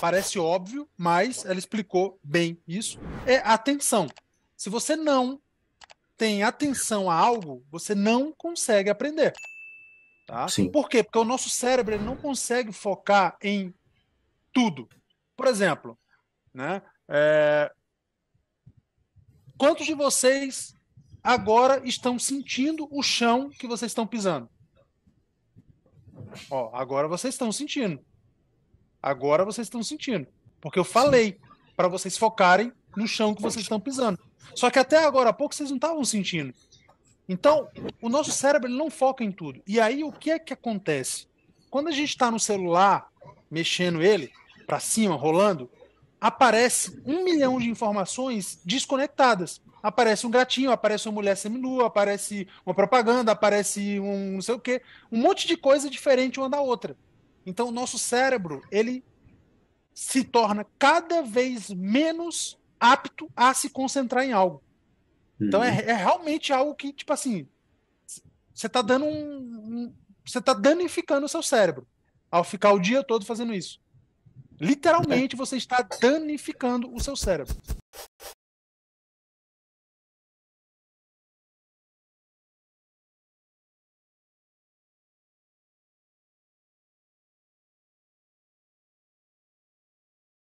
Parece óbvio, mas ela explicou bem isso. É atenção. Se você não tem atenção a algo, você não consegue aprender. Tá? Sim. Por quê? Porque o nosso cérebro ele não consegue focar em tudo. Por exemplo, né? É... Quantos de vocês agora estão sentindo o chão que vocês estão pisando? Ó, agora vocês estão sentindo. Agora vocês estão sentindo. Porque eu falei para vocês focarem no chão que vocês estão pisando. Só que até agora há pouco vocês não estavam sentindo. Então, o nosso cérebro ele não foca em tudo. E aí, o que é que acontece? Quando a gente está no celular, mexendo ele para cima, rolando, aparece um milhão de informações desconectadas. Aparece um gatinho, aparece uma mulher seminua, aparece uma propaganda, aparece um não sei o quê. Um monte de coisa diferente uma da outra. Então, o nosso cérebro, ele se torna cada vez menos apto a se concentrar em algo. Então, uhum. é, é, realmente algo que, tipo assim, você tá dando um. Você tá danificando o seu cérebro ao ficar o dia todo fazendo isso. Literalmente, é. você está danificando o seu cérebro.